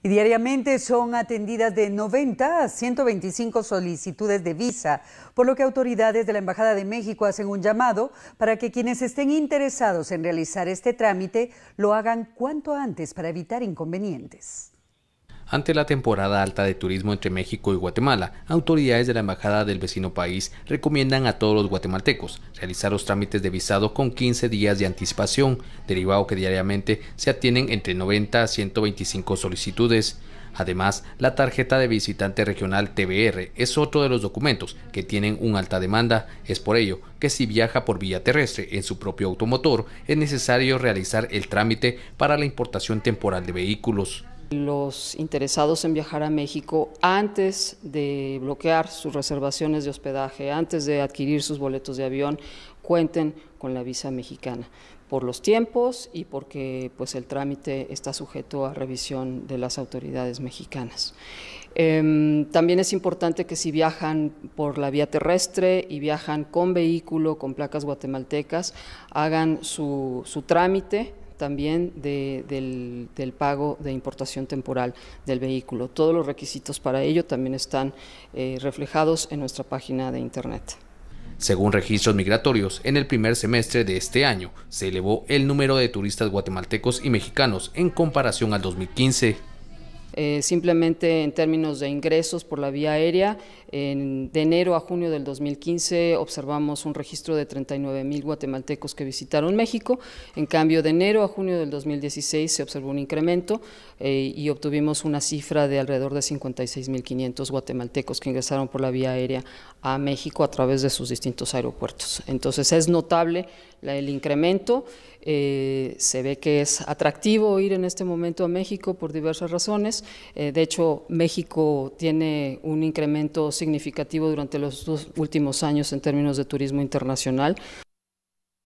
Y diariamente son atendidas de 90 a 125 solicitudes de visa, por lo que autoridades de la Embajada de México hacen un llamado para que quienes estén interesados en realizar este trámite lo hagan cuanto antes para evitar inconvenientes. Ante la temporada alta de turismo entre México y Guatemala, autoridades de la Embajada del vecino país recomiendan a todos los guatemaltecos realizar los trámites de visado con 15 días de anticipación, derivado que diariamente se atienden entre 90 a 125 solicitudes. Además, la tarjeta de visitante regional TBR es otro de los documentos que tienen una alta demanda. Es por ello que si viaja por vía terrestre en su propio automotor, es necesario realizar el trámite para la importación temporal de vehículos. Los interesados en viajar a México, antes de bloquear sus reservaciones de hospedaje, antes de adquirir sus boletos de avión, cuenten con la visa mexicana por los tiempos y porque pues el trámite está sujeto a revisión de las autoridades mexicanas. Em, también es importante que si viajan por la vía terrestre y viajan con vehículo, con placas guatemaltecas, hagan su, su trámite también del, pago de importación temporal del vehículo. Todos los requisitos para ello también están eh, reflejados en nuestra página de Internet. Según registros migratorios, en el primer semestre de este año se elevó el número de turistas guatemaltecos y mexicanos en comparación al 2015. Eh, simplemente en términos de ingresos por la vía aérea, en, de enero a junio del 2015 observamos un registro de 39 mil guatemaltecos que visitaron México. En cambio, de enero a junio del 2016 se observó un incremento eh, y obtuvimos una cifra de alrededor de 56 mil guatemaltecos que ingresaron por la vía aérea a México a través de sus distintos aeropuertos. Entonces, es notable el incremento. Eh, se ve que es atractivo ir en este momento a México por diversas razones. Eh, de hecho, México tiene un incremento significativo durante los dos últimos años en términos de turismo internacional.